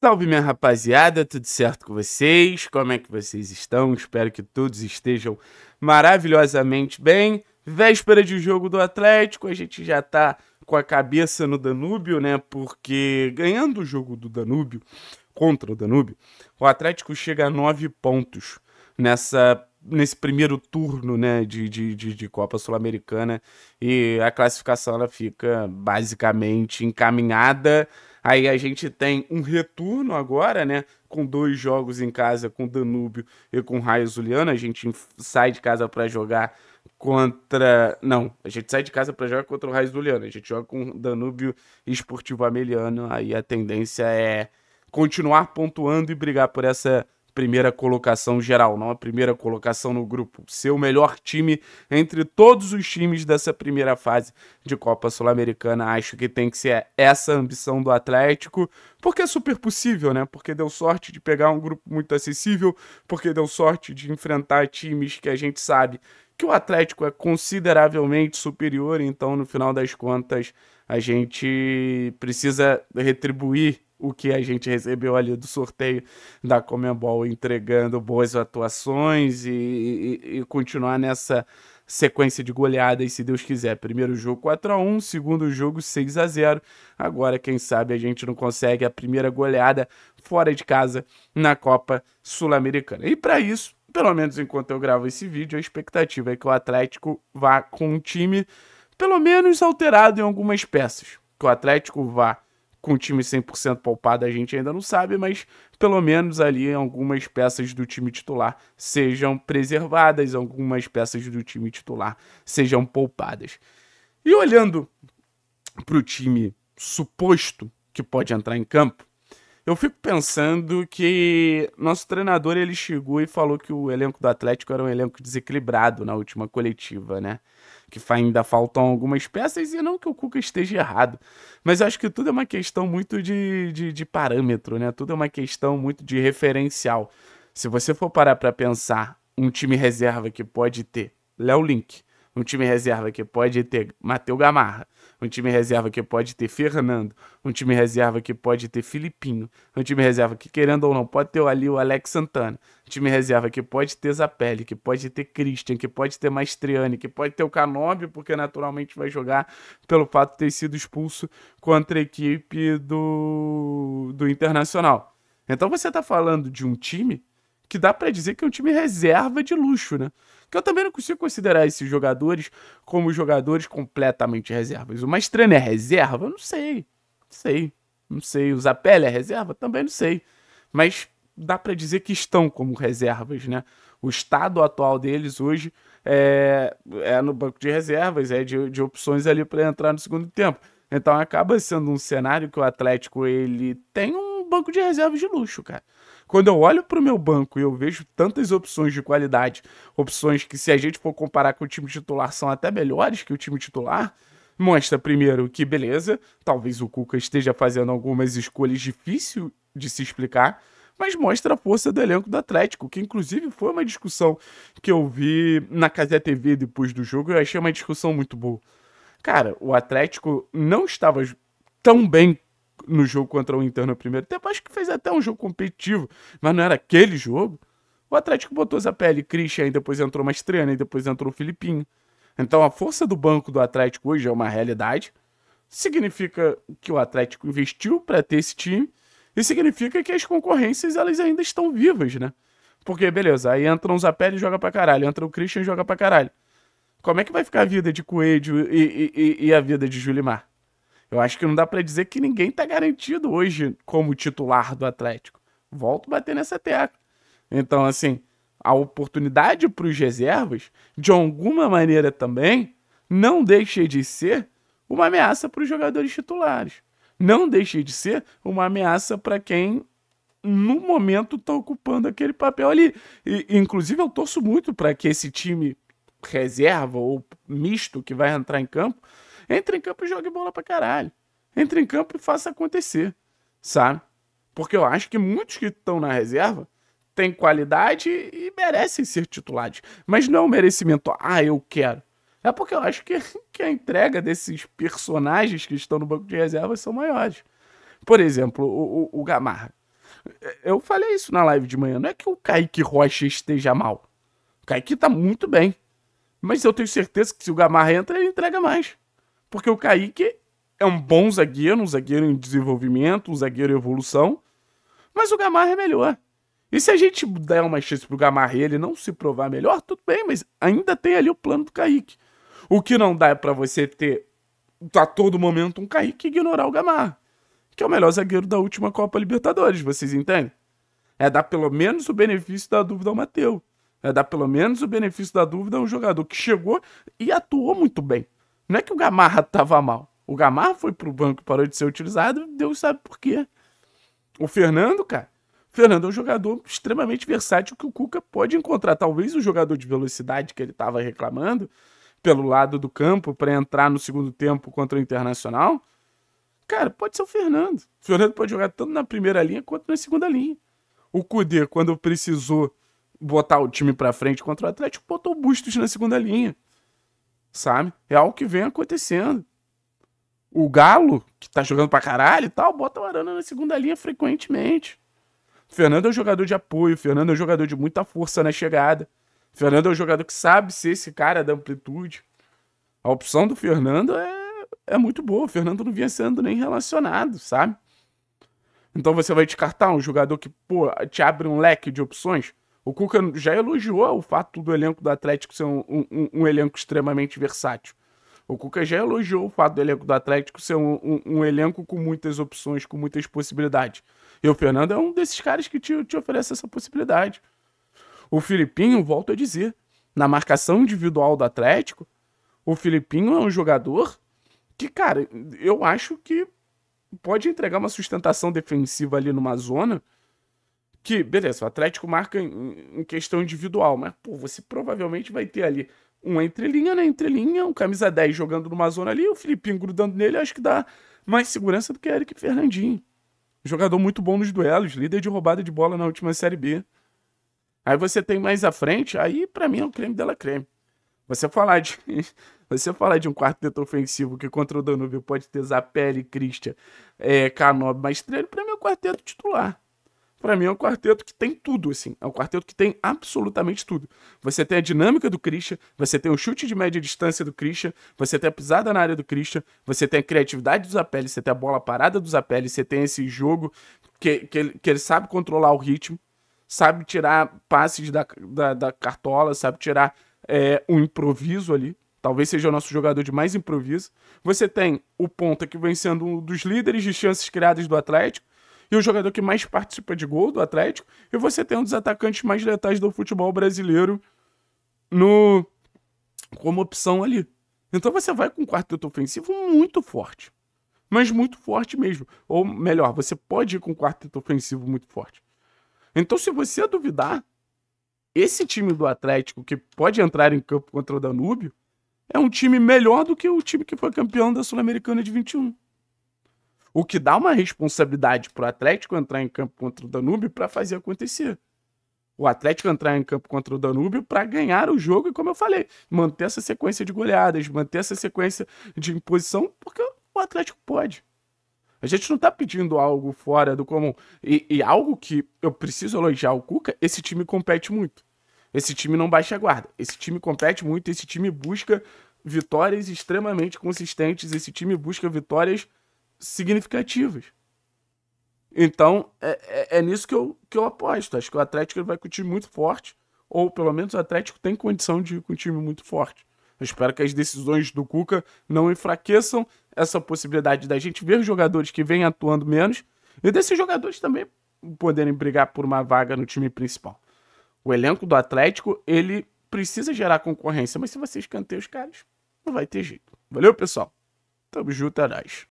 Salve minha rapaziada, tudo certo com vocês? Como é que vocês estão? Espero que todos estejam maravilhosamente bem. Véspera de jogo do Atlético, a gente já tá com a cabeça no Danúbio, né? Porque ganhando o jogo do Danúbio contra o Danúbio, o Atlético chega a nove pontos nessa nesse primeiro turno né, de, de, de, de Copa Sul-Americana e a classificação ela fica basicamente encaminhada Aí a gente tem um retorno agora, né? Com dois jogos em casa, com Danúbio e com Raio Zuliano. A gente sai de casa para jogar contra. Não, a gente sai de casa para jogar contra o Raio Zuliano. A gente joga com Danúbio e Esportivo Ameliano. Aí a tendência é continuar pontuando e brigar por essa primeira colocação geral, não a primeira colocação no grupo. Ser o melhor time entre todos os times dessa primeira fase de Copa Sul-Americana. Acho que tem que ser essa ambição do Atlético, porque é super possível, né? Porque deu sorte de pegar um grupo muito acessível, porque deu sorte de enfrentar times que a gente sabe que o Atlético é consideravelmente superior, então no final das contas a gente precisa retribuir o que a gente recebeu ali do sorteio da Comembol, entregando boas atuações e, e, e continuar nessa sequência de goleadas, se Deus quiser. Primeiro jogo 4 a 1 segundo jogo 6 a 0 Agora, quem sabe, a gente não consegue a primeira goleada fora de casa na Copa Sul-Americana. E para isso, pelo menos enquanto eu gravo esse vídeo, a expectativa é que o Atlético vá com um time pelo menos alterado em algumas peças. Que o Atlético vá com o time 100% poupado a gente ainda não sabe, mas pelo menos ali algumas peças do time titular sejam preservadas, algumas peças do time titular sejam poupadas. E olhando para o time suposto que pode entrar em campo, eu fico pensando que nosso treinador ele chegou e falou que o elenco do Atlético era um elenco desequilibrado na última coletiva, né? que ainda faltam algumas peças, e não que o Cuca esteja errado. Mas eu acho que tudo é uma questão muito de, de, de parâmetro, né? Tudo é uma questão muito de referencial. Se você for parar para pensar um time reserva que pode ter Léo Link, um time reserva que pode ter Matheus Gamarra, um time reserva que pode ter Fernando, um time reserva que pode ter Filipinho, um time reserva que, querendo ou não, pode ter ali o Alex Santana, um time reserva que pode ter Zapelli, que pode ter Christian, que pode ter Maestriani, que pode ter o Canobi, porque naturalmente vai jogar pelo fato de ter sido expulso contra a equipe do, do Internacional. Então você está falando de um time que dá para dizer que é um time reserva de luxo, né? Que eu também não consigo considerar esses jogadores como jogadores completamente reservas. O Mastrana é reserva? Eu não sei. Não sei. Não sei. O Zapelli é reserva? Também não sei. Mas dá para dizer que estão como reservas, né? O estado atual deles hoje é, é no banco de reservas, é de, de opções ali para entrar no segundo tempo. Então acaba sendo um cenário que o Atlético ele tem um banco de reserva de luxo, cara. Quando eu olho pro meu banco e eu vejo tantas opções de qualidade, opções que se a gente for comparar com o time titular são até melhores que o time titular, mostra primeiro que beleza, talvez o Cuca esteja fazendo algumas escolhas difíceis de se explicar, mas mostra a força do elenco do Atlético, que inclusive foi uma discussão que eu vi na Casé TV depois do jogo, eu achei uma discussão muito boa. Cara, o Atlético não estava tão bem no jogo contra o Inter no primeiro tempo. Acho que fez até um jogo competitivo, mas não era aquele jogo. O Atlético botou Zapelli, Christian, aí depois entrou Mastriani, aí depois entrou o Filipinho. Então a força do banco do Atlético hoje é uma realidade. Significa que o Atlético investiu para ter esse time e significa que as concorrências elas ainda estão vivas, né? Porque, beleza, aí entra um Zapelli e joga pra caralho, entra o Christian e joga pra caralho. Como é que vai ficar a vida de Coelho e, e, e a vida de Julimar? Eu acho que não dá para dizer que ninguém está garantido hoje como titular do Atlético. Volto a bater nessa tecla. Então, assim, a oportunidade para os reservas, de alguma maneira também, não deixa de ser uma ameaça para os jogadores titulares. Não deixa de ser uma ameaça para quem, no momento, está ocupando aquele papel ali. E, inclusive, eu torço muito para que esse time reserva ou misto que vai entrar em campo entre em campo e jogue bola pra caralho. Entre em campo e faça acontecer, sabe? Porque eu acho que muitos que estão na reserva têm qualidade e merecem ser titulares. Mas não é um merecimento, ah, eu quero. É porque eu acho que, que a entrega desses personagens que estão no banco de reservas são maiores. Por exemplo, o, o, o Gamarra. Eu falei isso na live de manhã. Não é que o Kaique Rocha esteja mal. O Kaique tá muito bem. Mas eu tenho certeza que se o Gamarra entra, ele entrega mais. Porque o Kaique é um bom zagueiro, um zagueiro em desenvolvimento, um zagueiro em evolução, mas o Gamarra é melhor. E se a gente der uma chance pro Gamarra e ele não se provar melhor, tudo bem, mas ainda tem ali o plano do Kaique. O que não dá é pra você ter a todo momento um Kaique e ignorar o Gamarra, que é o melhor zagueiro da última Copa Libertadores, vocês entendem? É dar pelo menos o benefício da dúvida ao Mateu. É dar pelo menos o benefício da dúvida a um jogador que chegou e atuou muito bem. Não é que o Gamarra tava mal. O Gamarra foi pro banco, parou de ser utilizado, Deus sabe por quê. O Fernando, cara, o Fernando é um jogador extremamente versátil que o Cuca pode encontrar. Talvez o jogador de velocidade que ele estava reclamando pelo lado do campo para entrar no segundo tempo contra o Internacional. Cara, pode ser o Fernando. O Fernando pode jogar tanto na primeira linha quanto na segunda linha. O Cudê, quando precisou botar o time para frente contra o Atlético, botou o Bustos na segunda linha sabe? É algo que vem acontecendo. O Galo, que tá jogando pra caralho e tal, bota o Arana na segunda linha frequentemente. Fernando é um jogador de apoio, Fernando é um jogador de muita força na chegada. Fernando é um jogador que sabe ser esse cara da amplitude. A opção do Fernando é, é muito boa. O Fernando não vinha sendo nem relacionado, sabe? Então você vai descartar um jogador que, pô, te abre um leque de opções. O Cuca já elogiou o fato do elenco do Atlético ser um, um, um elenco extremamente versátil. O Cuca já elogiou o fato do elenco do Atlético ser um, um elenco com muitas opções, com muitas possibilidades. E o Fernando é um desses caras que te, te oferece essa possibilidade. O Filipinho, volto a dizer, na marcação individual do Atlético, o Filipinho é um jogador que, cara, eu acho que pode entregar uma sustentação defensiva ali numa zona que, beleza, o Atlético marca em, em questão individual, mas pô, você provavelmente vai ter ali uma entrelinha na né? entrelinha, um camisa 10 jogando numa zona ali, o Filipinho grudando nele, acho que dá mais segurança do que Eric Fernandinho. Jogador muito bom nos duelos, líder de roubada de bola na última Série B. Aí você tem mais à frente, aí para mim é o um creme dela creme. Você falar de você falar de um quarteto ofensivo que contra o Danúbio pode ter Zapelli, Christian, é, Canob, treino pra mim é o quarteto titular para mim é um quarteto que tem tudo, assim. É um quarteto que tem absolutamente tudo. Você tem a dinâmica do Christian, você tem o chute de média distância do Christian, você tem a pisada na área do Christian, você tem a criatividade dos Zapelli, você tem a bola parada dos Zapelli, você tem esse jogo que, que, ele, que ele sabe controlar o ritmo, sabe tirar passes da, da, da cartola, sabe tirar é, um improviso ali. Talvez seja o nosso jogador de mais improviso. Você tem o Ponta, que vem sendo um dos líderes de chances criadas do Atlético e o jogador que mais participa de gol do Atlético, e você tem um dos atacantes mais letais do futebol brasileiro no como opção ali. Então você vai com um quarteto ofensivo muito forte. Mas muito forte mesmo. Ou melhor, você pode ir com um quarteto ofensivo muito forte. Então, se você duvidar, esse time do Atlético que pode entrar em campo contra o Danúbio é um time melhor do que o time que foi campeão da Sul-Americana de 21. O que dá uma responsabilidade pro Atlético entrar em campo contra o Danúbio para fazer acontecer. O Atlético entrar em campo contra o Danúbio para ganhar o jogo e, como eu falei, manter essa sequência de goleadas, manter essa sequência de imposição, porque o Atlético pode. A gente não está pedindo algo fora do comum. E, e, algo que eu preciso elogiar o Cuca, esse time compete muito. Esse time não baixa a guarda. Esse time compete muito, esse time busca vitórias extremamente consistentes, esse time busca vitórias significativas. Então, é, é, é, nisso que eu, que eu aposto. Acho que o Atlético vai com um time muito forte, ou pelo menos o Atlético tem condição de ir com um time muito forte. Eu espero que as decisões do Cuca não enfraqueçam essa possibilidade da gente ver jogadores que vêm atuando menos e desses jogadores também poderem brigar por uma vaga no time principal. O elenco do Atlético, ele precisa gerar concorrência, mas se você escanteia os caras, não vai ter jeito. Valeu, pessoal. Tamo junto, é